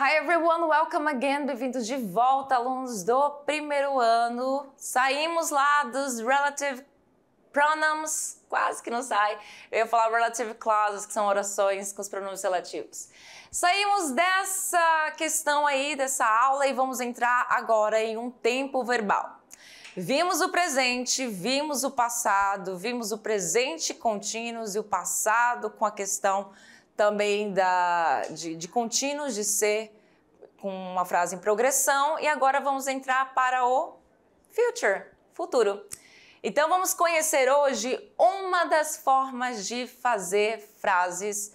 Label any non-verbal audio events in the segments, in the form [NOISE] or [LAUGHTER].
Hi everyone, welcome again. Bem-vindos de volta, alunos do primeiro ano. Saímos lá dos relative pronouns, quase que não sai. Eu ia falar relative clauses, que são orações com os pronomes relativos. Saímos dessa questão aí, dessa aula, e vamos entrar agora em um tempo verbal. Vimos o presente, vimos o passado, vimos o presente contínuo e o passado com a questão também da, de, de contínuos, de ser com uma frase em progressão. E agora vamos entrar para o future, futuro. Então vamos conhecer hoje uma das formas de fazer frases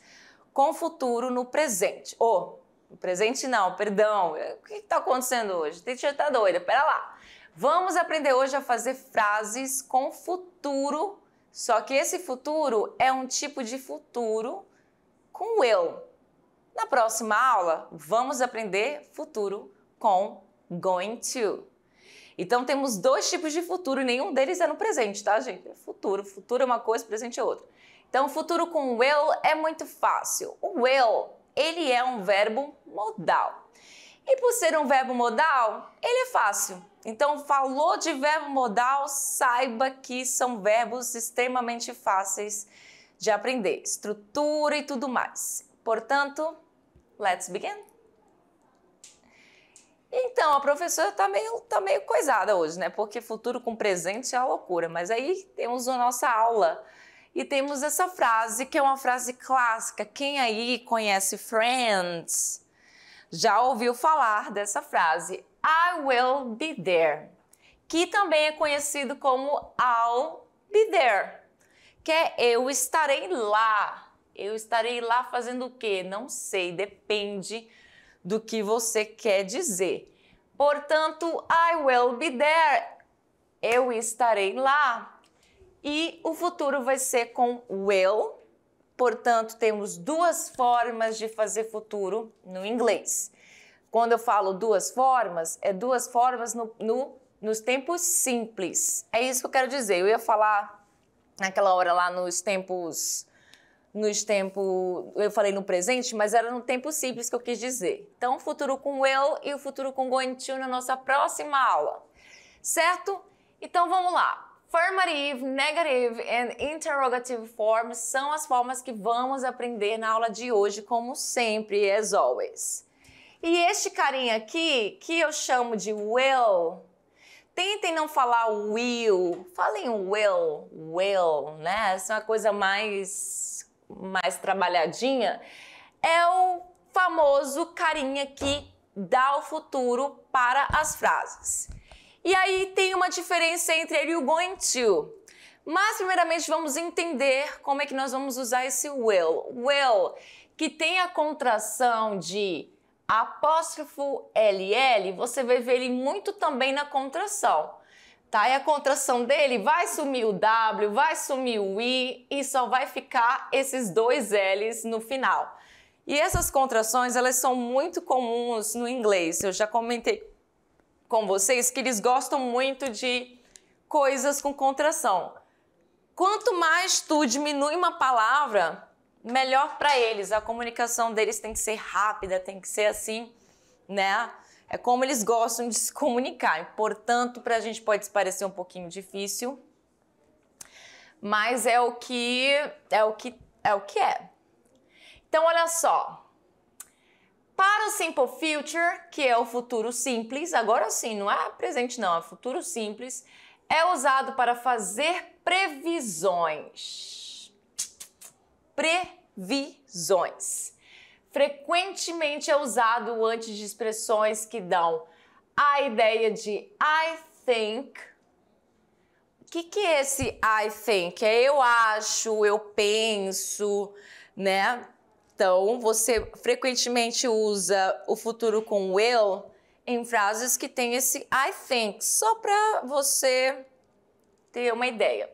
com futuro no presente. Ou, oh, no presente não, perdão. O que está acontecendo hoje? tem que está doida, pera lá. Vamos aprender hoje a fazer frases com futuro, só que esse futuro é um tipo de futuro com o eu. Na próxima aula, vamos aprender futuro com going to. Então temos dois tipos de futuro e nenhum deles é no presente, tá, gente? É futuro. Futuro é uma coisa, presente é outra. Então, futuro com will é muito fácil. O will, ele é um verbo modal. E por ser um verbo modal, ele é fácil. Então, falou de verbo modal, saiba que são verbos extremamente fáceis de aprender estrutura e tudo mais. Portanto, let's begin! Então, a professora está meio, tá meio coisada hoje, né? Porque futuro com presente é a loucura. Mas aí temos a nossa aula e temos essa frase, que é uma frase clássica. Quem aí conhece Friends já ouviu falar dessa frase? I will be there. Que também é conhecido como I'll be there quer eu estarei lá. Eu estarei lá fazendo o quê? Não sei, depende do que você quer dizer. Portanto, I will be there. Eu estarei lá. E o futuro vai ser com will. Portanto, temos duas formas de fazer futuro no inglês. Quando eu falo duas formas, é duas formas no, no nos tempos simples. É isso que eu quero dizer. Eu ia falar naquela hora lá nos tempos nos tempos, eu falei no presente, mas era no tempo simples que eu quis dizer. Então, o futuro com eu e o futuro com going to na nossa próxima aula. Certo? Então vamos lá. Affirmative, negative and interrogative forms são as formas que vamos aprender na aula de hoje, como sempre, as always. E este carinha aqui, que eu chamo de will, Tentem não falar will, falem will, will, né? Essa é uma coisa mais, mais trabalhadinha. É o famoso carinha que dá o futuro para as frases. E aí tem uma diferença entre ele e o going to. Mas primeiramente vamos entender como é que nós vamos usar esse will. Will, que tem a contração de Apóstrofo LL, você vai ver ele muito também na contração. Tá? E a contração dele vai sumir o W, vai sumir o I e só vai ficar esses dois L's no final. E essas contrações, elas são muito comuns no inglês. Eu já comentei com vocês que eles gostam muito de coisas com contração. Quanto mais tu diminui uma palavra, melhor para eles. A comunicação deles tem que ser rápida, tem que ser assim, né? É como eles gostam de se comunicar. portanto, para a gente pode parecer um pouquinho difícil, mas é o que é o que é o que é. Então, olha só. Para o Simple Future, que é o futuro simples, agora sim, não é presente não, é futuro simples, é usado para fazer previsões previsões. Frequentemente é usado antes de expressões que dão a ideia de I think. O que, que é esse I think? É eu acho, eu penso, né? Então, você frequentemente usa o futuro com will em frases que tem esse I think, só para você ter uma ideia.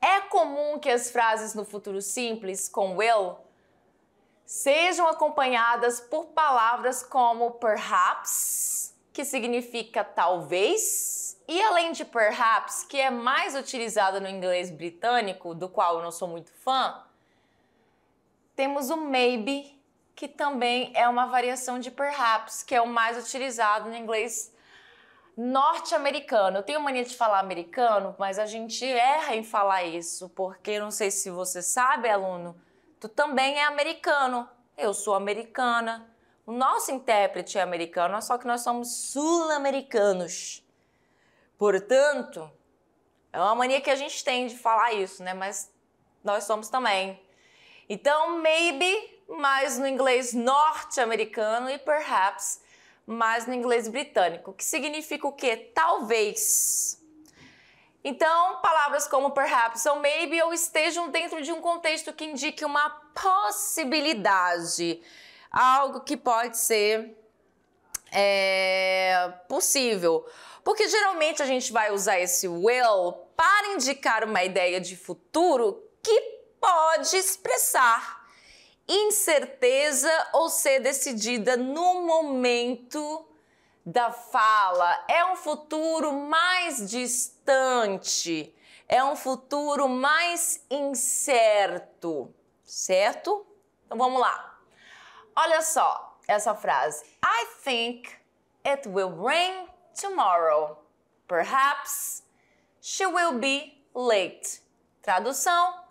É comum que as frases no futuro simples, com will, sejam acompanhadas por palavras como perhaps, que significa talvez, e além de perhaps, que é mais utilizada no inglês britânico, do qual eu não sou muito fã, temos o maybe, que também é uma variação de perhaps, que é o mais utilizado no inglês norte-americano. Eu tenho mania de falar americano, mas a gente erra em falar isso, porque não sei se você sabe, aluno, tu também é americano. Eu sou americana. O nosso intérprete é americano, só que nós somos sul-americanos. Portanto, é uma mania que a gente tem de falar isso, né? Mas nós somos também. Então, maybe mais no inglês norte-americano e perhaps mas no inglês britânico, que significa o quê? Talvez. Então, palavras como perhaps ou maybe ou estejam dentro de um contexto que indique uma possibilidade, algo que pode ser é, possível. Porque geralmente a gente vai usar esse will para indicar uma ideia de futuro que pode expressar incerteza ou ser decidida no momento da fala. É um futuro mais distante, é um futuro mais incerto, certo? Então vamos lá. Olha só essa frase. I think it will rain tomorrow. Perhaps she will be late. Tradução: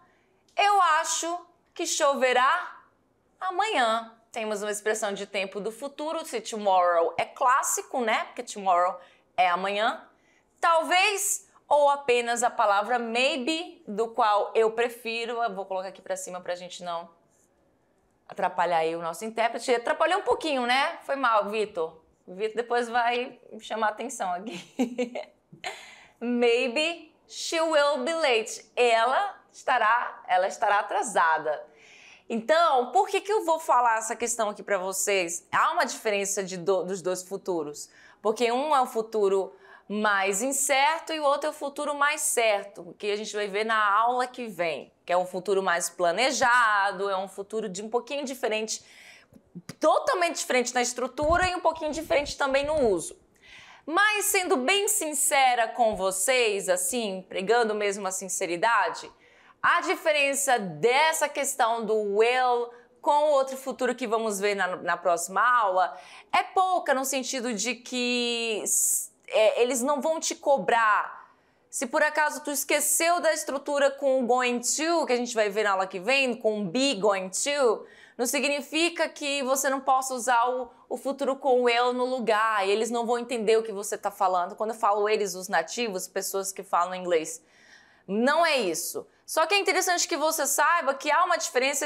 Eu acho que choverá amanhã. Temos uma expressão de tempo do futuro, se tomorrow é clássico, né? Porque tomorrow é amanhã. Talvez ou apenas a palavra maybe, do qual eu prefiro. Eu vou colocar aqui para cima para a gente não atrapalhar aí o nosso intérprete. Atrapalhei um pouquinho, né? Foi mal, Vitor. Vitor depois vai chamar atenção aqui. [LAUGHS] Maybe she will be late. Ela estará, ela estará atrasada. Então, por que, que eu vou falar essa questão aqui para vocês? Há uma diferença do, dos dois futuros, porque um é o futuro mais incerto e o outro é o futuro mais certo, que a gente vai ver na aula que vem, que é um futuro mais planejado, é um futuro de um pouquinho diferente, totalmente diferente na estrutura e um pouquinho diferente também no uso. Mas sendo bem sincera com vocês, assim, pregando mesmo a sinceridade, a diferença dessa questão do will com o outro futuro que vamos ver na, na próxima aula é pouca no sentido de que é, eles não vão te cobrar. Se por acaso tu esqueceu da estrutura com going to, que a gente vai ver na aula que vem, com be going to, não significa que você não possa usar o, o futuro com will no lugar. E eles não vão entender o que você está falando. Quando eu falo eles, os nativos, pessoas que falam inglês. Não é isso. Só que é interessante que você saiba que há uma diferença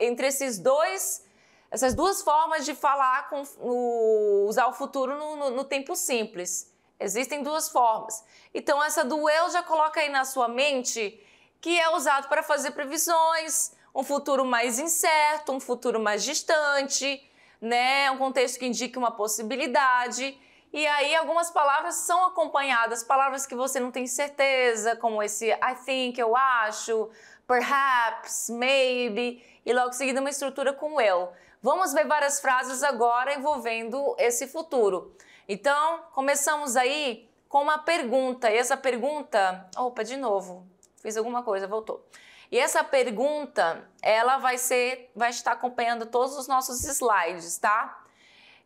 entre esses dois, essas duas formas de falar com o, usar o futuro no, no, no tempo simples. Existem duas formas. Então essa do eu já coloca aí na sua mente que é usado para fazer previsões, um futuro mais incerto, um futuro mais distante, né? Um contexto que indique uma possibilidade. E aí algumas palavras são acompanhadas, palavras que você não tem certeza, como esse I think, eu acho, perhaps, maybe, e logo em seguida uma estrutura com will. Vamos ver várias frases agora envolvendo esse futuro. Então, começamos aí com uma pergunta. E essa pergunta, opa, de novo, fiz alguma coisa, voltou. E essa pergunta, ela vai ser, vai estar acompanhando todos os nossos slides, tá?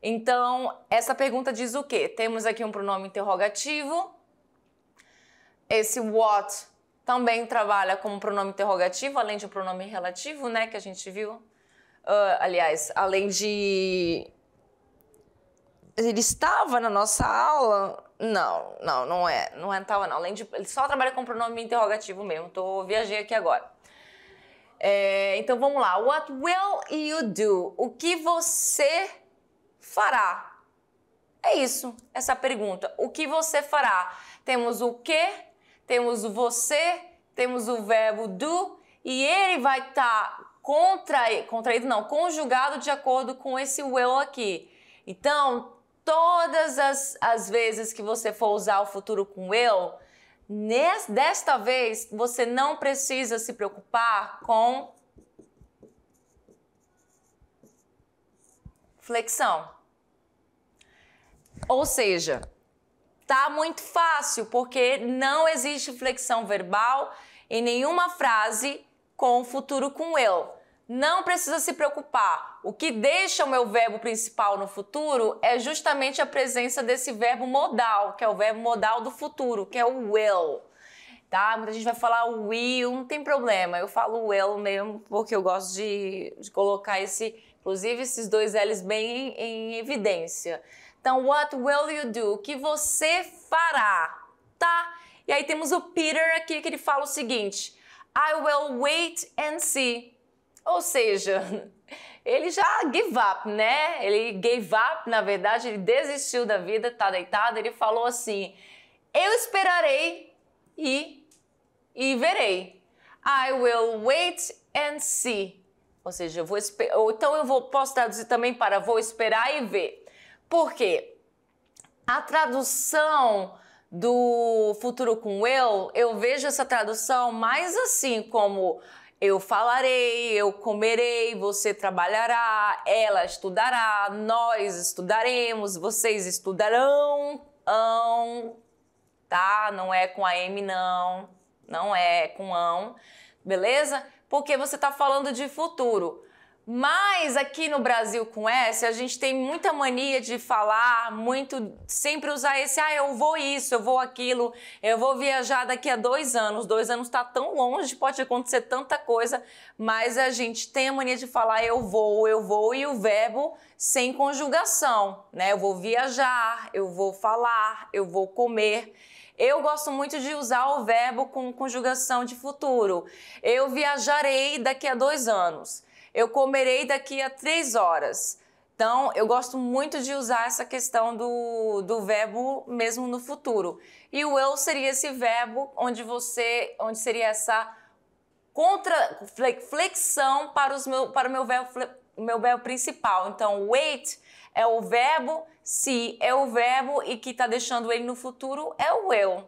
Então, essa pergunta diz o quê? Temos aqui um pronome interrogativo. Esse what também trabalha como pronome interrogativo, além de um pronome relativo, né, que a gente viu. Uh, aliás, além de ele estava na nossa aula? Não, não, não é, não estava é, não. Além de ele só trabalha com pronome interrogativo mesmo. Tô viajei aqui agora. É, então vamos lá. What will you do? O que você fará? É isso, essa pergunta. O que você fará? Temos o que, temos o você, temos o verbo do e ele vai estar tá contraído, contraído não, conjugado de acordo com esse will aqui. Então, todas as, as vezes que você for usar o futuro com will, Desta vez, você não precisa se preocupar com flexão. Ou seja, tá muito fácil porque não existe flexão verbal em nenhuma frase com o futuro com eu. Não precisa se preocupar. O que deixa o meu verbo principal no futuro é justamente a presença desse verbo modal, que é o verbo modal do futuro, que é o will. Tá? Muita gente vai falar will, não tem problema. Eu falo will mesmo porque eu gosto de, de colocar esse Inclusive, esses dois L's bem em, em evidência. Então, what will you do? O que você fará? Tá? E aí temos o Peter aqui que ele fala o seguinte: I will wait and see. Ou seja, [LAUGHS] ele já give up, né? Ele gave up, na verdade, ele desistiu da vida, tá deitado. Ele falou assim: Eu esperarei e, e verei. I will wait and see. Ou seja, eu vou ou então eu vou posso traduzir também para vou esperar e ver. Por quê? A tradução do futuro com eu, eu vejo essa tradução mais assim como eu falarei, eu comerei, você trabalhará, ela estudará, nós estudaremos, vocês estudarão, ão, tá? Não é com a M não, não é com ão, beleza? porque você está falando de futuro. Mas aqui no Brasil com S, a gente tem muita mania de falar, muito sempre usar esse, ah, eu vou isso, eu vou aquilo, eu vou viajar daqui a dois anos. Dois anos está tão longe, pode acontecer tanta coisa, mas a gente tem a mania de falar eu vou, eu vou e o verbo sem conjugação, né? Eu vou viajar, eu vou falar, eu vou comer. Eu gosto muito de usar o verbo com conjugação de futuro. Eu viajarei daqui a dois anos. Eu comerei daqui a três horas. Então, eu gosto muito de usar essa questão do, do verbo mesmo no futuro. E o eu seria esse verbo onde você, onde seria essa contra flexão para, os meu, para o meu verbo, meu verbo principal. Então, wait é o verbo se é o verbo e que está deixando ele no futuro é o eu.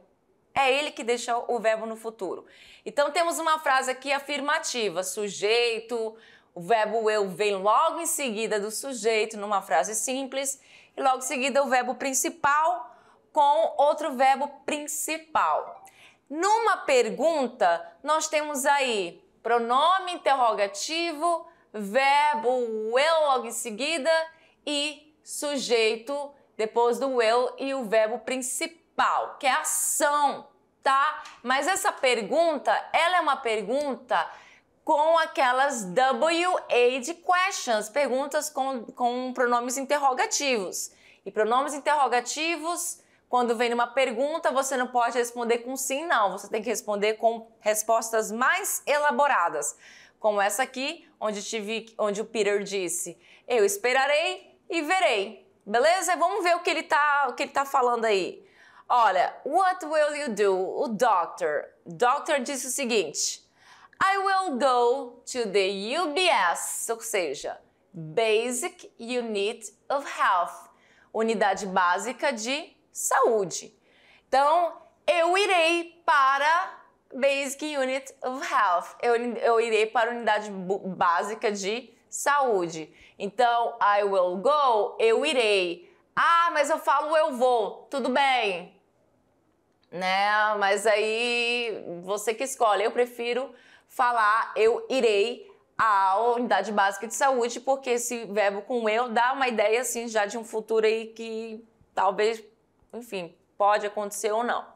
É ele que deixa o verbo no futuro. Então temos uma frase aqui afirmativa, sujeito, o verbo eu vem logo em seguida do sujeito numa frase simples e logo em seguida o verbo principal com outro verbo principal. Numa pergunta, nós temos aí pronome interrogativo, verbo eu logo em seguida e sujeito, depois do will e o verbo principal, que é ação, tá? Mas essa pergunta, ela é uma pergunta com aquelas WH questions, perguntas com, com pronomes interrogativos. E pronomes interrogativos, quando vem uma pergunta, você não pode responder com sim, não. Você tem que responder com respostas mais elaboradas. Como essa aqui, onde, tive, onde o Peter disse: Eu esperarei e verei. Beleza? Vamos ver o que ele tá, o que ele tá falando aí. Olha, what will you do? O doctor. Doctor disse o seguinte: I will go to the UBS, ou seja, Basic Unit of Health, unidade básica de saúde. Então, eu irei para Basic Unit of Health. Eu, eu irei para a unidade básica de saúde. Então, I will go, eu irei. Ah, mas eu falo eu vou, tudo bem. Né? Mas aí você que escolhe. Eu prefiro falar eu irei à unidade básica de saúde, porque esse verbo com eu dá uma ideia assim já de um futuro aí que talvez, enfim, pode acontecer ou não.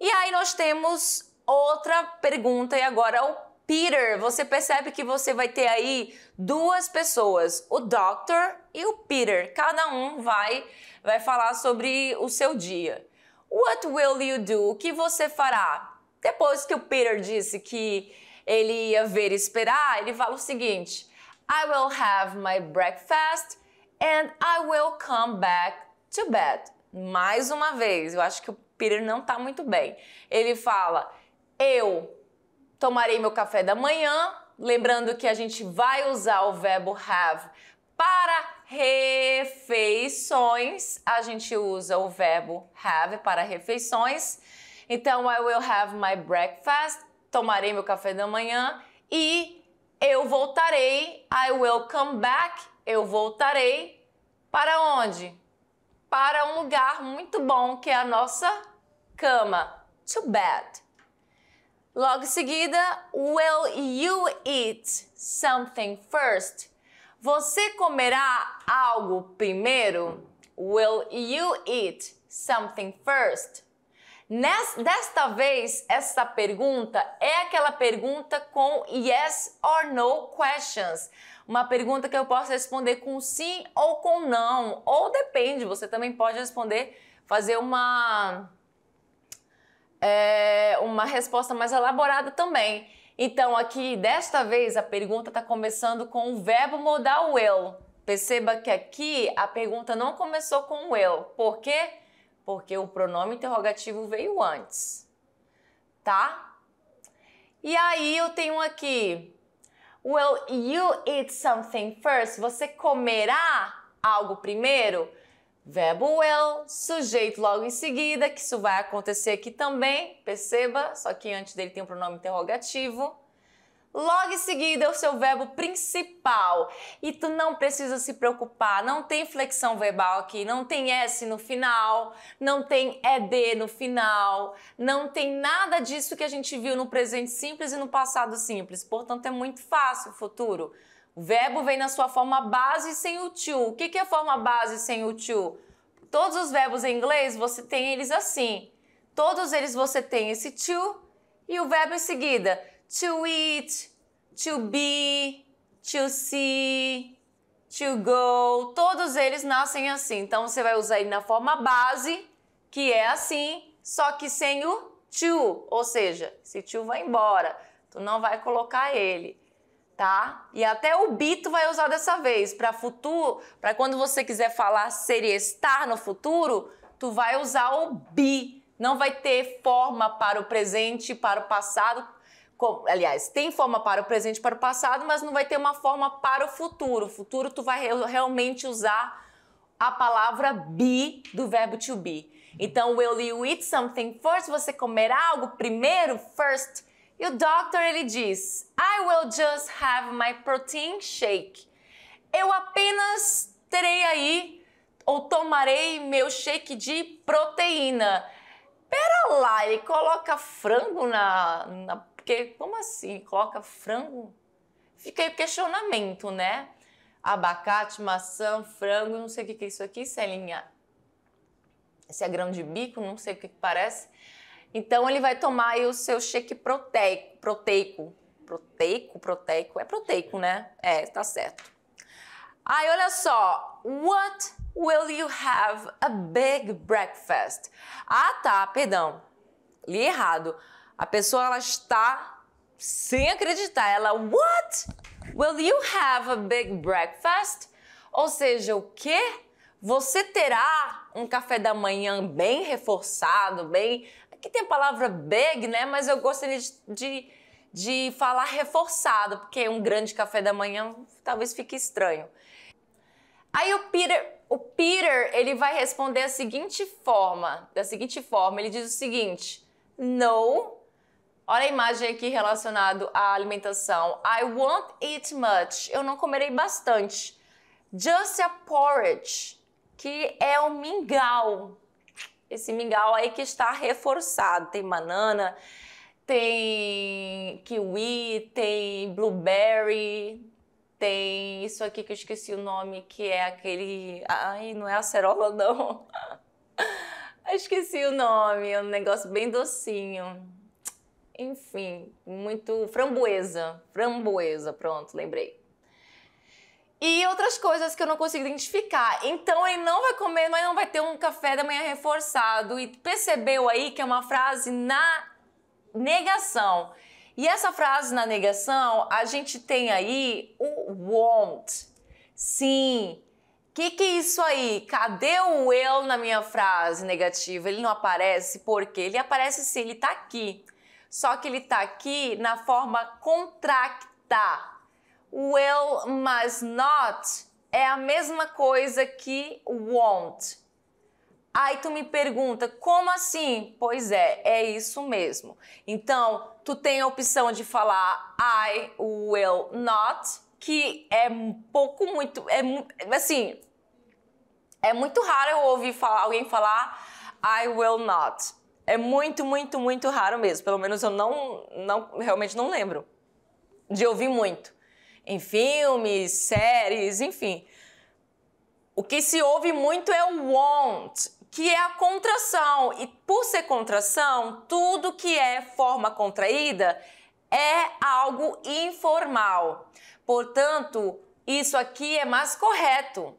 E aí nós temos outra pergunta e agora é o Peter, você percebe que você vai ter aí duas pessoas, o Doctor e o Peter. Cada um vai, vai falar sobre o seu dia. What will you do? O que você fará? Depois que o Peter disse que ele ia ver e esperar, ele fala o seguinte: I will have my breakfast and I will come back to bed. Mais uma vez, eu acho que o Peter não tá muito bem. Ele fala: Eu tomarei meu café da manhã. Lembrando que a gente vai usar o verbo have para refeições. A gente usa o verbo have para refeições. Então, I will have my breakfast. Tomarei meu café da manhã. E eu voltarei. I will come back. Eu voltarei. Para onde? Para um lugar muito bom que é a nossa cama. To bed. Logo em seguida, will you eat something first? Você comerá algo primeiro? Will you eat something first? desta vez, essa pergunta é aquela pergunta com yes or no questions. Uma pergunta que eu posso responder com sim ou com não, ou depende, você também pode responder, fazer uma é, uma resposta mais elaborada também. Então, aqui, desta vez, a pergunta está começando com o verbo modal will. Perceba que aqui a pergunta não começou com will. Por quê? Porque o pronome interrogativo veio antes. Tá? E aí eu tenho aqui Will you eat something first? Você comerá algo primeiro? Verbo will, sujeito logo em seguida, que isso vai acontecer aqui também, perceba, só que antes dele tem um pronome interrogativo. Logo em seguida é o seu verbo principal. E tu não precisa se preocupar, não tem flexão verbal aqui, não tem S no final, não tem ED no final, não tem nada disso que a gente viu no presente simples e no passado simples. Portanto, é muito fácil o futuro. O verbo vem na sua forma base sem o to. O que, é é forma base sem o to? Todos os verbos em inglês você tem eles assim. Todos eles você tem esse to e o verbo em seguida. To eat, to be, to see, to go. Todos eles nascem assim. Então você vai usar ele na forma base, que é assim, só que sem o to. Ou seja, esse to vai embora. Tu não vai colocar ele tá? E até o Bito vai usar dessa vez para futuro, para quando você quiser falar ser e estar no futuro, tu vai usar o be. Não vai ter forma para o presente, para o passado. Aliás, tem forma para o presente, para o passado, mas não vai ter uma forma para o futuro. O futuro tu vai realmente usar a palavra be do verbo to be. Então, will you eat something first? Você comerá algo primeiro? First. E o doctor ele diz: I will just have my protein shake. Eu apenas terei aí ou tomarei meu shake de proteína. Pera lá, ele coloca frango na, na porque como assim? Coloca frango? Fiquei questionamento, né? Abacate, maçã, frango, não sei o que é isso aqui, Celinha. Esse é grão de bico, não sei o que parece. Então ele vai tomar o seu shake proteico, proteico, proteico, proteico, é proteico, né? É, tá certo. Aí olha só, what will you have a big breakfast? Ah, tá, perdão. Li errado. A pessoa ela está sem acreditar, ela what will you have a big breakfast? Ou seja, o que? Você terá um café da manhã bem reforçado, bem que tem a palavra big, né? Mas eu gostaria de, de, de falar reforçado, porque um grande café da manhã talvez fique estranho. Aí o Peter, o Peter, ele vai responder a seguinte forma, da seguinte forma, ele diz o seguinte: "No". Olha a imagem aqui relacionado à alimentação. I won't eat much. Eu não comerei bastante. Just a porridge, que é o um mingau, esse mingau aí que está reforçado. Tem banana, tem kiwi, tem blueberry, tem isso aqui que eu esqueci o nome, que é aquele. Ai, não é acerola, [LAUGHS] não. esqueci o nome, é um negócio bem docinho. Enfim, muito framboesa. Framboesa, pronto, lembrei e outras coisas que eu não consigo identificar. Então ele não vai comer, mas não vai ter um café da manhã reforçado. E percebeu aí que é uma frase na negação. E essa frase na negação, a gente tem aí o won't. Sim. Que que é isso aí? Cadê o eu na minha frase negativa? Ele não aparece porque ele aparece sim, ele tá aqui. Só que ele tá aqui na forma contracta will mas not é a mesma coisa que won't. Aí tu me pergunta, como assim? Pois é, é isso mesmo. Então, tu tem a opção de falar I will not, que é um pouco muito. É, assim, é muito raro eu ouvir falar, alguém falar I will not. É muito, muito, muito raro mesmo. Pelo menos eu não, não realmente não lembro de ouvir muito em filmes, séries, enfim. O que se ouve muito é o want, que é a contração. E por ser contração, tudo que é forma contraída é algo informal. Portanto, isso aqui é mais correto.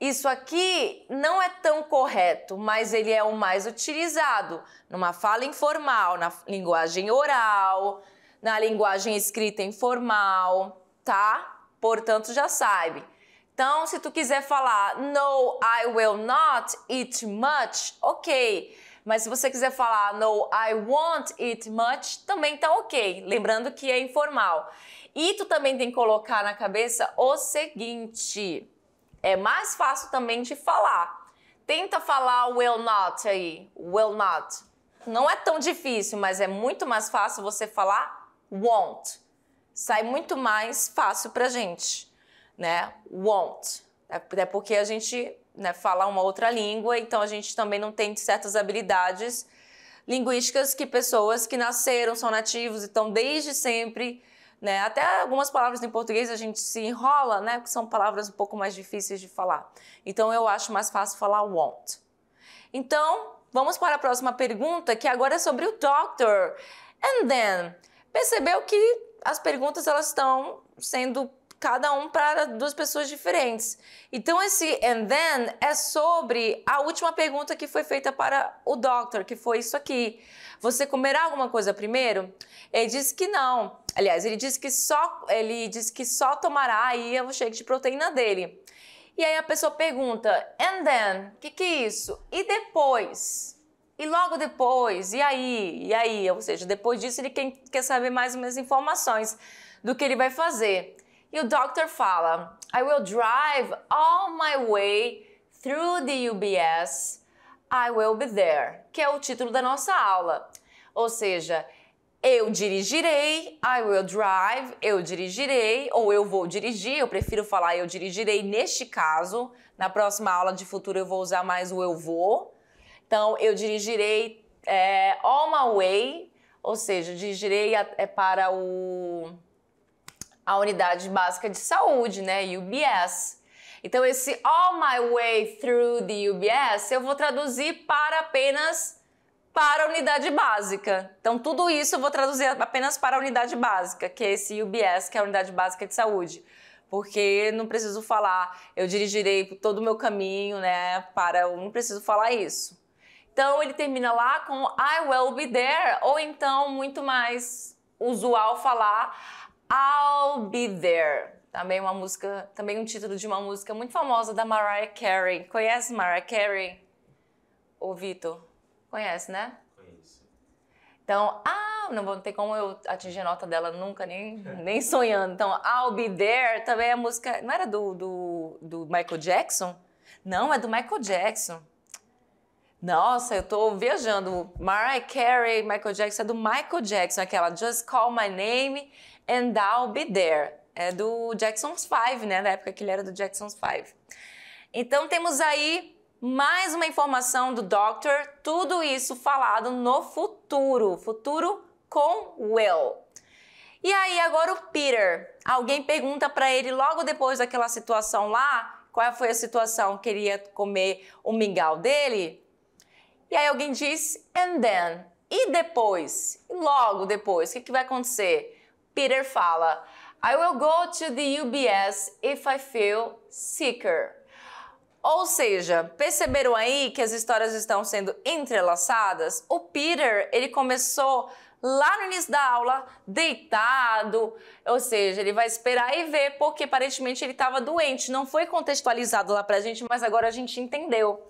Isso aqui não é tão correto, mas ele é o mais utilizado numa fala informal, na linguagem oral, na linguagem escrita informal, tá? Portanto, já sabe. Então, se tu quiser falar no, I will not eat much, ok. Mas se você quiser falar no, I won't eat much, também tá ok. Lembrando que é informal. E tu também tem que colocar na cabeça o seguinte: é mais fácil também de falar. Tenta falar will not aí, will not. Não é tão difícil, mas é muito mais fácil você falar Won't Sai muito mais fácil pra gente, né? Won't é porque a gente né, fala uma outra língua, então a gente também não tem certas habilidades linguísticas que pessoas que nasceram, são nativos, então desde sempre, né, até algumas palavras em português a gente se enrola, né, porque são palavras um pouco mais difíceis de falar. Então eu acho mais fácil falar won't. Então, vamos para a próxima pergunta, que agora é sobre o doctor. And then, percebeu que as perguntas elas estão sendo cada um para duas pessoas diferentes. Então esse and then é sobre a última pergunta que foi feita para o doctor, que foi isso aqui. Você comerá alguma coisa primeiro? Ele disse que não. Aliás, ele disse que só ele disse que só tomará aí o shake de proteína dele. E aí a pessoa pergunta: "And then, o que que é isso? E depois?" E logo depois, e aí? E aí? Ou seja, depois disso ele quer saber mais umas informações do que ele vai fazer. E o doctor fala: I will drive all my way through the UBS. I will be there, que é o título da nossa aula. Ou seja, eu dirigirei, I will drive, eu dirigirei, ou eu vou dirigir, eu prefiro falar eu dirigirei neste caso. Na próxima aula de futuro eu vou usar mais o eu vou. Então, eu dirigirei é, All My Way, ou seja, dirigirei a, é, para o, a Unidade Básica de Saúde, né, UBS. Então, esse All My Way Through the UBS, eu vou traduzir para apenas para a unidade básica. Então, tudo isso eu vou traduzir apenas para a unidade básica, que é esse UBS, que é a Unidade Básica de Saúde porque não preciso falar, eu dirigirei todo o meu caminho, né? Para, não preciso falar isso. Então ele termina lá com I will be there, ou então, muito mais usual falar I'll be there. Também uma música, também um título de uma música muito famosa da Mariah Carey. Conhece Mariah Carey? Ô Vitor, conhece, né? Conheço. Então, ah, não, tem como eu atingir a nota dela nunca, nem, [LAUGHS] nem sonhando. Então, I'll Be There também é música. Não era do, do, do Michael Jackson? Não, é do Michael Jackson. Nossa, eu tô viajando. Mariah Carey, Michael Jackson, é do Michael Jackson, aquela Just Call My Name and I'll Be There. É do Jackson's Five, né? Na época que ele era do Jackson's Five. Então temos aí mais uma informação do Doctor, tudo isso falado no futuro, futuro com Will. E aí agora o Peter, alguém pergunta para ele logo depois daquela situação lá, qual foi a situação, queria comer o mingau dele? E aí alguém diz, and then? E depois? E logo depois? O que, que vai acontecer? Peter fala, I will go to the UBS if I feel sicker. Ou seja, perceberam aí que as histórias estão sendo entrelaçadas? O Peter, ele começou lá no início da aula, deitado, ou seja, ele vai esperar e ver, porque aparentemente ele estava doente. Não foi contextualizado lá pra gente, mas agora a gente entendeu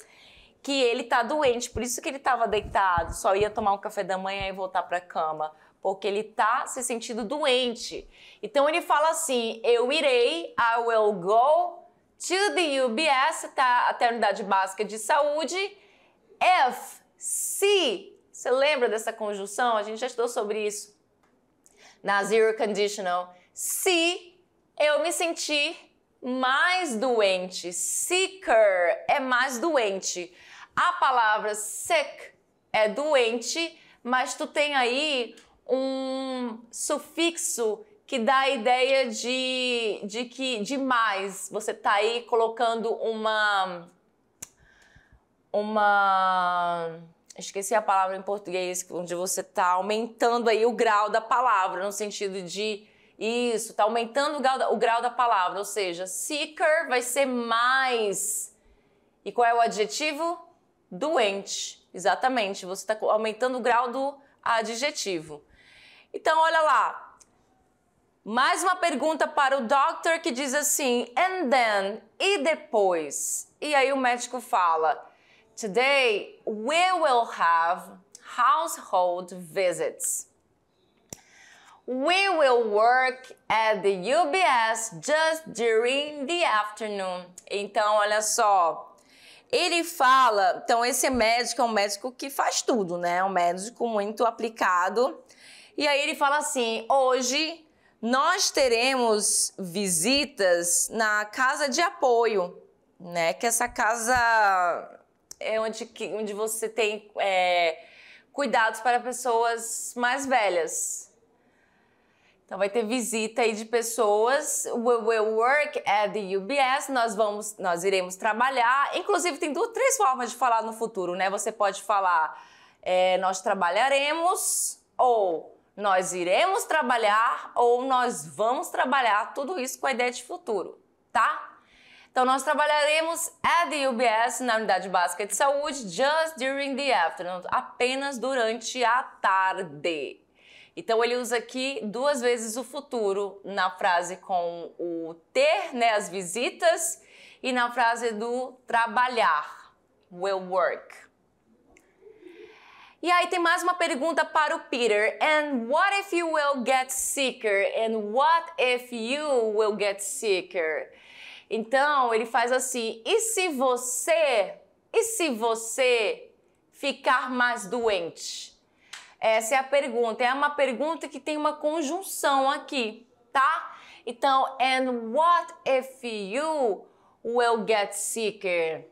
que ele tá doente, por isso que ele estava deitado, só ia tomar um café da manhã e voltar para a cama, porque ele tá se sentindo doente. Então ele fala assim: "Eu irei, I will go to the UBS, tá? Até a unidade básica de saúde, if se você lembra dessa conjunção? A gente já estudou sobre isso. Na zero conditional, se eu me sentir mais doente, sicker é mais doente. A palavra sick é doente, mas tu tem aí um sufixo que dá a ideia de, de que demais. Você tá aí colocando uma uma esqueci a palavra em português, onde você tá aumentando aí o grau da palavra no sentido de isso, tá aumentando o grau da, o grau da palavra, ou seja, seeker vai ser mais. E qual é o adjetivo? doente. Exatamente, você está aumentando o grau do adjetivo. Então, olha lá. Mais uma pergunta para o doctor que diz assim: and then, e depois? E aí o médico fala: Today we will have household visits. We will work at the UBS just during the afternoon. Então, olha só. Ele fala, então esse médico é um médico que faz tudo, né? É um médico muito aplicado. E aí ele fala assim: "Hoje nós teremos visitas na casa de apoio, né? Que essa casa é onde, que, onde você tem é, cuidados para pessoas mais velhas. Então vai ter visita aí de pessoas. We will work at the UBS. Nós vamos, nós iremos trabalhar. Inclusive tem duas, três formas de falar no futuro, né? Você pode falar é, nós trabalharemos ou nós iremos trabalhar ou nós vamos trabalhar. Tudo isso com a ideia de futuro, tá? Então nós trabalharemos at the UBS na unidade básica de saúde just during the afternoon, apenas durante a tarde. Então ele usa aqui duas vezes o futuro na frase com o ter, né, as visitas, e na frase do trabalhar, will work. E aí tem mais uma pergunta para o Peter. And what if you will get sicker? And what if you will get sicker? Então ele faz assim: e se você, e se você ficar mais doente? Essa é a pergunta. É uma pergunta que tem uma conjunção aqui, tá? Então, and what if you will get sicker?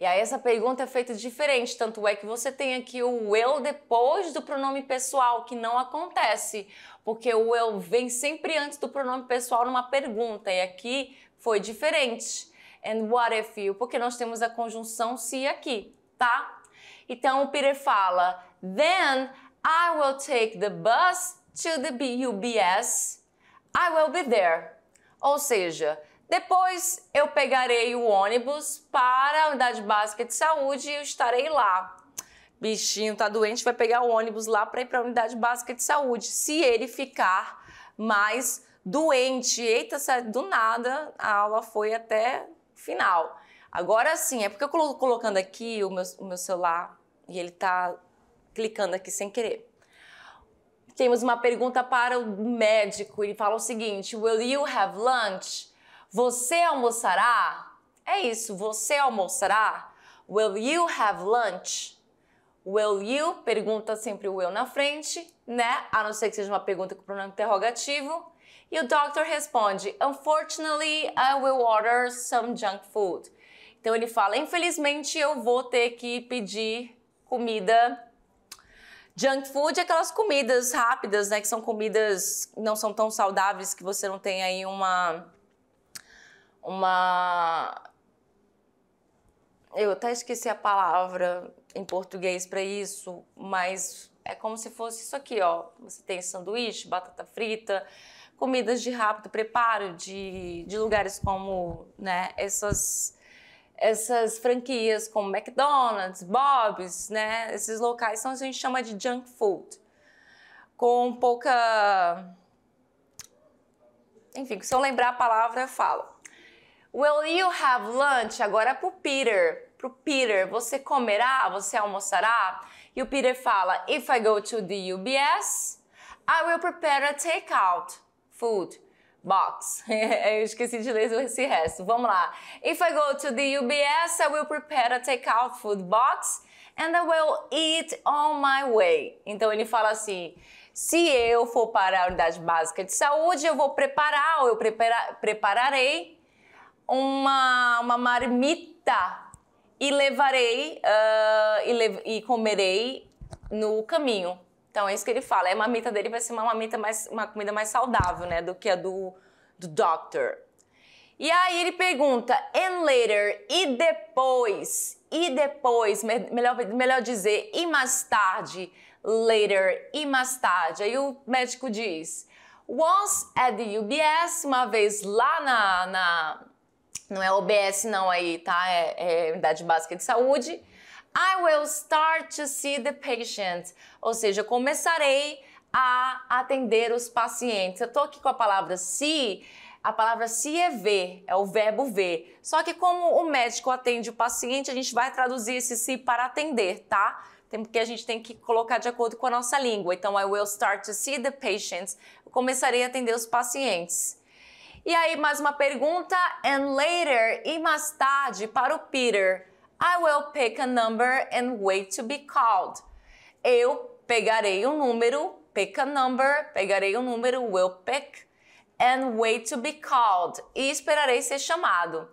E aí essa pergunta é feita diferente, tanto é que você tem aqui o will depois do pronome pessoal, que não acontece, porque o will vem sempre antes do pronome pessoal numa pergunta, e aqui foi diferente. And what if you? Porque nós temos a conjunção se aqui, tá? Então o Peter fala: Then I will take the bus to the UBS. I will be there. Ou seja, depois eu pegarei o ônibus para a unidade básica de saúde e eu estarei lá. Bichinho tá doente, vai pegar o ônibus lá para ir para a unidade básica de saúde, se ele ficar mais doente. Eita, do nada a aula foi até final. Agora sim, é porque eu colo colocando aqui o meu, o meu celular e ele está clicando aqui sem querer. Temos uma pergunta para o médico. Ele fala o seguinte: Will you have lunch? Você almoçará? É isso, você almoçará? Will you have lunch? Will you pergunta sempre o will na frente, né? A não ser que seja uma pergunta com pronome interrogativo. E o doctor responde: Unfortunately, I will order some junk food. Então ele fala: infelizmente eu vou ter que pedir comida. Junk food é aquelas comidas rápidas, né? Que são comidas que não são tão saudáveis, que você não tem aí uma. Uma. Eu até esqueci a palavra em português para isso, mas é como se fosse isso aqui, ó. Você tem sanduíche, batata frita, comidas de rápido preparo de, de lugares como né, essas, essas franquias como McDonald's, Bob's, né? Esses locais são a gente chama de junk food, com pouca, enfim, se eu lembrar a palavra eu falo. Will you have lunch? Agora é pro Peter, pro Peter, você comerá, você almoçará? E o Peter fala, if I go to the UBS, I will prepare a takeout food box. [LAUGHS] Eu esqueci de ler esse resto. Vamos lá. If I go to the UBS, I will prepare a takeout food box and I will eat on my way. Então ele fala assim: se eu for para a unidade básica de saúde, eu vou preparar, ou eu prepara, prepararei uma, uma marmita e levarei uh, e, e comerei no caminho. Então é isso que ele fala. É, a mamita dele vai ser uma mamita mais, uma comida mais saudável, né, do que a do do doctor. E aí ele pergunta, and later, e depois, e depois, melhor, melhor dizer, e mais tarde, later, e mais tarde. Aí o médico diz, once at the UBS, uma vez lá na, na não é OBS não aí, tá? É, é Unidade Básica de Saúde. I will start to see the patient. Ou seja, começarei a atender os pacientes. Eu estou aqui com a palavra see. A palavra see é ver, é o verbo ver. Só que como o médico atende o paciente, a gente vai traduzir esse see para atender, tá? porque a gente tem que colocar de acordo com a nossa língua. Então, I will start to see the patients. Eu começarei a atender os pacientes. E aí, mais uma pergunta. And later, e mais tarde, para o Peter. I will pick a number and wait to be called. Eu pegarei um número, pick a number, pegarei um número, will pick, and wait to be called. E esperarei ser chamado.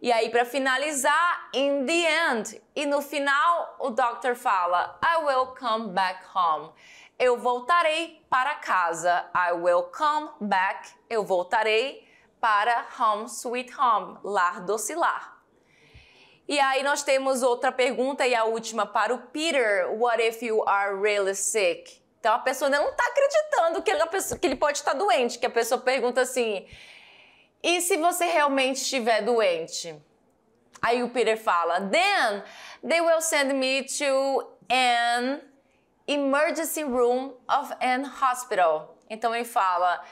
E aí, para finalizar, in the end. E no final, o doctor fala: I will come back home. Eu voltarei para casa. I will come back. Eu voltarei para home sweet home, lar doce lar. E aí nós temos outra pergunta e a última para o Peter. What if you are really sick? Então a pessoa não está acreditando que ele, é pessoa, que ele pode estar doente, que a pessoa pergunta assim: e se você realmente estiver doente? Aí o Peter fala: Then they will send me to an emergency room of an hospital. Então ele fala: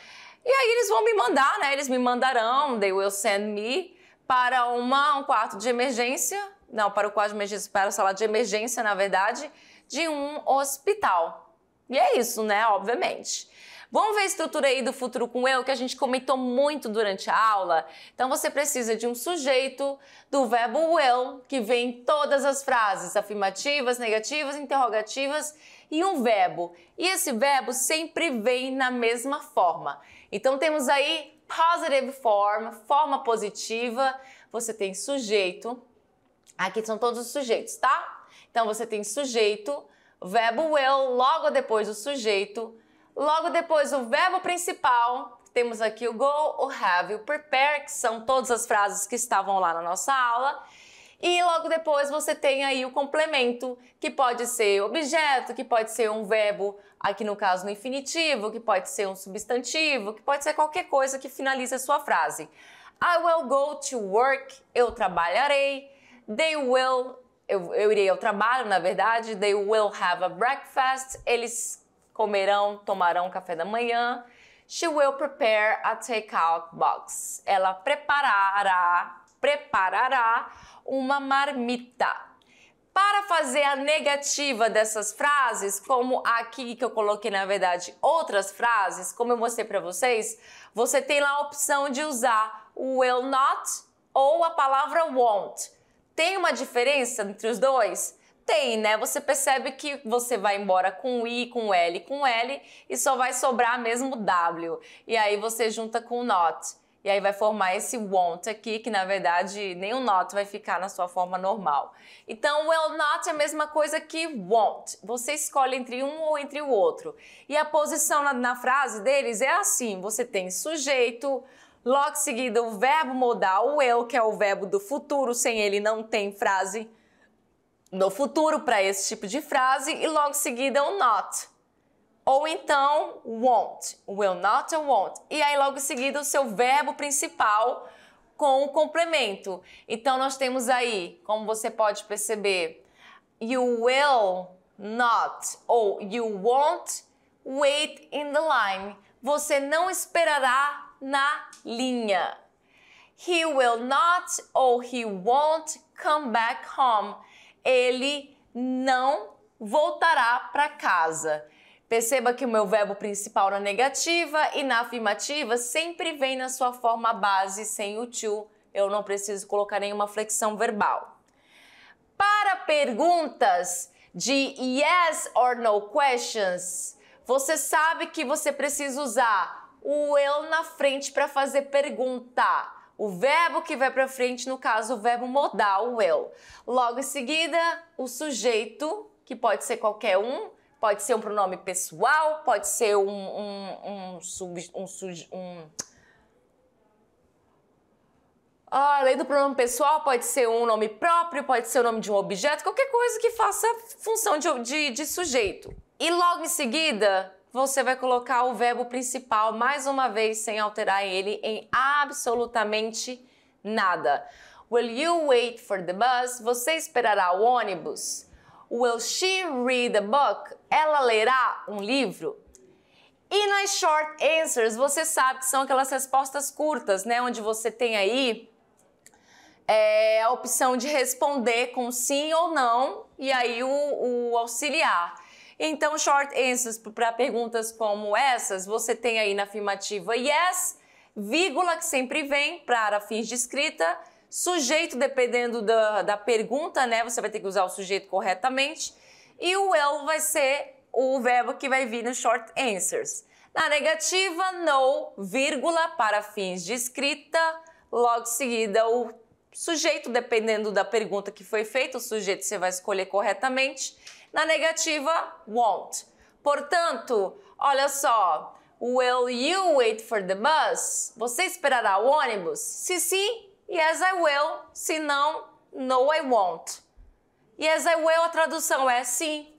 E aí eles vão me mandar, né? Eles me mandarão, they will send me para uma, um quarto de emergência, não, para o quarto de emergência, para a sala de emergência, na verdade, de um hospital. E é isso, né? Obviamente. Vamos ver a estrutura aí do futuro com eu, que a gente comentou muito durante a aula? Então você precisa de um sujeito, do verbo will, que vem em todas as frases, afirmativas, negativas, interrogativas, e um verbo. E esse verbo sempre vem na mesma forma. Então temos aí positive form, forma positiva, você tem sujeito. Aqui são todos os sujeitos, tá? Então você tem sujeito, verbo will, logo depois o sujeito, logo depois o verbo principal. Temos aqui o go, o have e o prepare, que são todas as frases que estavam lá na nossa aula. E logo depois você tem aí o complemento, que pode ser objeto, que pode ser um verbo, aqui no caso no infinitivo, que pode ser um substantivo, que pode ser qualquer coisa que finalize a sua frase. I will go to work, eu trabalharei. They will, eu, eu irei ao trabalho, na verdade. They will have a breakfast, eles comerão, tomarão café da manhã. She will prepare a takeout box. Ela preparará, preparará uma marmita. Para fazer a negativa dessas frases, como aqui que eu coloquei na verdade outras frases, como eu mostrei para vocês, você tem lá a opção de usar o will not ou a palavra won't. Tem uma diferença entre os dois? Tem, né? Você percebe que você vai embora com I, com L, com L e só vai sobrar mesmo W. E aí você junta com not e aí vai formar esse want aqui, que na verdade nenhum not vai ficar na sua forma normal. Então, will not é a mesma coisa que won't. Você escolhe entre um ou entre o outro. E a posição na, na frase deles é assim: você tem sujeito, logo seguida o verbo modal, o eu, que é o verbo do futuro, sem ele não tem frase no futuro para esse tipo de frase, e logo seguida o not ou então won't, will not ou won't. E aí logo seguido seguida o seu verbo principal com o complemento. Então nós temos aí, como você pode perceber, you will not ou you won't wait in the line. Você não esperará na linha. He will not ou he won't come back home. Ele não voltará para casa. Perceba que o meu verbo principal na negativa e na afirmativa sempre vem na sua forma base, sem o to. Eu não preciso colocar nenhuma flexão verbal. Para perguntas de yes or no questions, você sabe que você precisa usar o eu na frente para fazer pergunta. O verbo que vai para frente, no caso, o verbo modal, will. eu. Logo em seguida, o sujeito, que pode ser qualquer um, Pode ser um pronome pessoal, pode ser um, um, um, sub, um, um ah, além do pronome pessoal, pode ser um nome próprio, pode ser o nome de um objeto, qualquer coisa que faça função de, de, de, sujeito. E logo em seguida, você vai colocar o verbo principal mais uma vez sem alterar ele em absolutamente nada. Will you wait for the bus? Você esperará o ônibus? Will she read a book? Ela lerá um livro? E nas short answers, você sabe que são aquelas respostas curtas, né? Onde você tem aí é, a opção de responder com sim ou não, e aí o, o auxiliar. Então, short answers para perguntas como essas, você tem aí na afirmativa yes, vírgula que sempre vem para fins de escrita Sujeito, dependendo da, da pergunta, né? Você vai ter que usar o sujeito corretamente. E o will vai ser o verbo que vai vir no short answers. Na negativa, no, vírgula, para fins de escrita, logo seguida o sujeito, dependendo da pergunta que foi feita, o sujeito você vai escolher corretamente. Na negativa, won't. Portanto, olha só, will you wait for the bus? Você esperará o ônibus? Se sim, Yes, I will, se não, no, I won't. Yes, I will, a tradução é sim,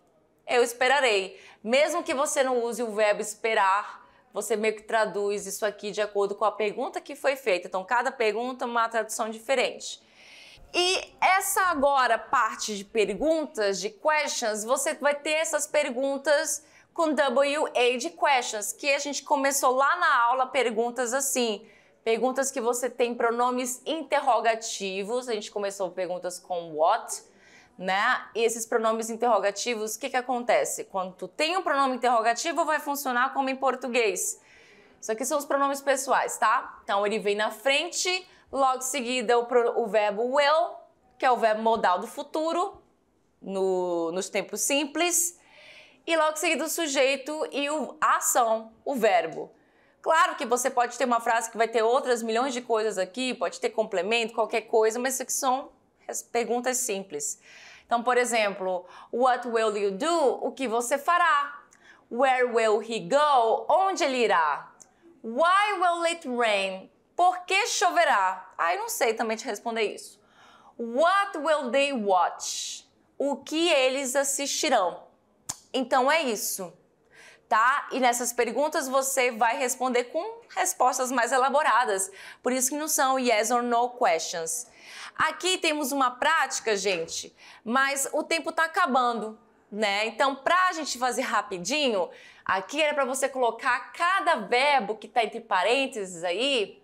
eu esperarei. Mesmo que você não use o verbo esperar, você meio que traduz isso aqui de acordo com a pergunta que foi feita. Então, cada pergunta uma tradução diferente. E essa agora parte de perguntas, de questions, você vai ter essas perguntas com WA de questions, que a gente começou lá na aula perguntas assim. Perguntas que você tem pronomes interrogativos. A gente começou perguntas com what, né? E esses pronomes interrogativos, o que, que acontece? Quando tu tem um pronome interrogativo, vai funcionar como em português. Isso aqui são os pronomes pessoais, tá? Então ele vem na frente, logo em seguida o, pro, o verbo will, que é o verbo modal do futuro, no, nos tempos simples, e logo em seguida o sujeito e o, a ação, o verbo. Claro que você pode ter uma frase que vai ter outras milhões de coisas aqui, pode ter complemento, qualquer coisa, mas isso aqui são perguntas simples. Então, por exemplo, what will you do? O que você fará? Where will he go? Onde ele irá? Why will it rain? Por que choverá? Ah, eu não sei também te responder isso. What will they watch? O que eles assistirão? Então é isso tá? E nessas perguntas você vai responder com respostas mais elaboradas. Por isso que não são yes or no questions. Aqui temos uma prática, gente, mas o tempo tá acabando, né? Então, pra gente fazer rapidinho, aqui era para você colocar cada verbo que tá entre parênteses aí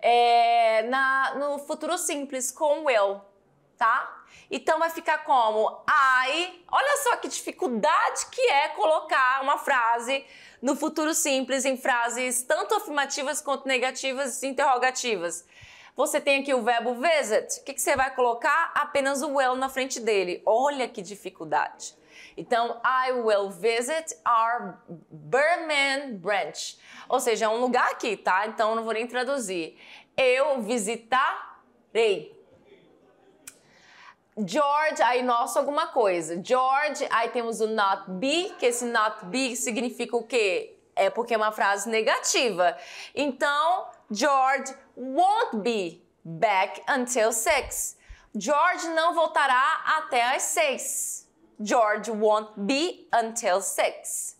é, na, no futuro simples com will, tá? Então vai ficar como I. Olha só que dificuldade que é colocar uma frase no futuro simples em frases tanto afirmativas quanto negativas e interrogativas. Você tem aqui o verbo visit. O que, que você vai colocar? Apenas o will na frente dele. Olha que dificuldade. Então, I will visit our Berman branch. Ou seja, é um lugar aqui, tá? Então, eu não vou nem traduzir. Eu visitarei George, aí nosso alguma coisa. George, aí temos o not be, que esse not be significa o quê? É porque é uma frase negativa. Então, George won't be back until six. George não voltará até as seis. George won't be until six.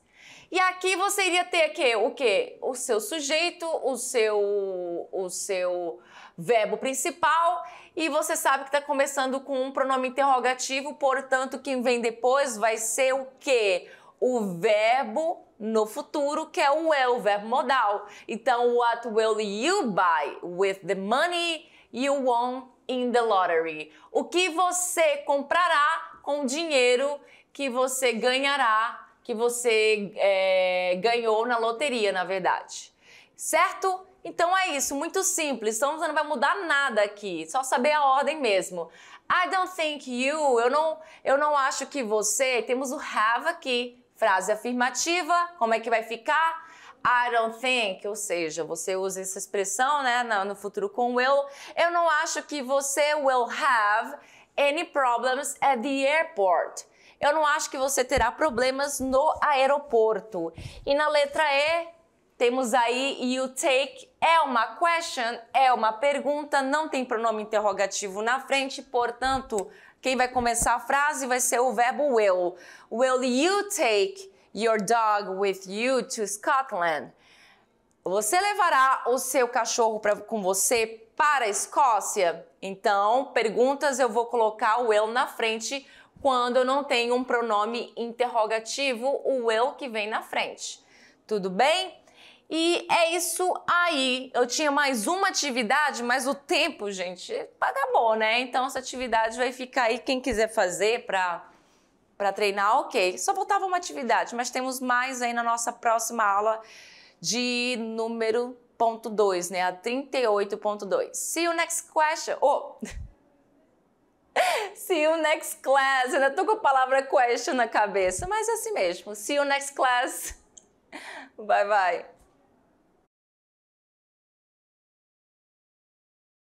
E aqui você iria ter que o quê? O seu sujeito, o seu, o seu verbo principal e você sabe que está começando com um pronome interrogativo, portanto, quem vem depois vai ser o quê? O verbo no futuro, que é o will, verbo modal. Então, what will you buy with the money you won in the lottery? O que você comprará com o dinheiro que você ganhará, que você é, ganhou na loteria, na verdade. Certo? Então é isso, muito simples. Então você não vai mudar nada aqui, só saber a ordem mesmo. I don't think you, eu não, eu não acho que você. Temos o have aqui, frase afirmativa, como é que vai ficar? I don't think, ou seja, você usa essa expressão né, no futuro com will. Eu não acho que você will have any problems at the airport. Eu não acho que você terá problemas no aeroporto. E na letra E, temos aí you take, é uma question, é uma pergunta, não tem pronome interrogativo na frente, portanto, quem vai começar a frase vai ser o verbo will. Will you take your dog with you to Scotland? Você levará o seu cachorro pra, com você para a Escócia? Então, perguntas eu vou colocar o will na frente quando eu não tenho um pronome interrogativo, o will que vem na frente. Tudo bem? E é isso aí. Eu tinha mais uma atividade, mas o tempo, gente, acabou, né? Então essa atividade vai ficar aí. Quem quiser fazer para para treinar, ok. Só faltava uma atividade, mas temos mais aí na nossa próxima aula de número ponto 2, né? A 38.2. See you next question. Oh. [LAUGHS] See you next class. Eu ainda tô com a palavra question na cabeça, mas é assim mesmo. See you next class. [LAUGHS] Bye bye.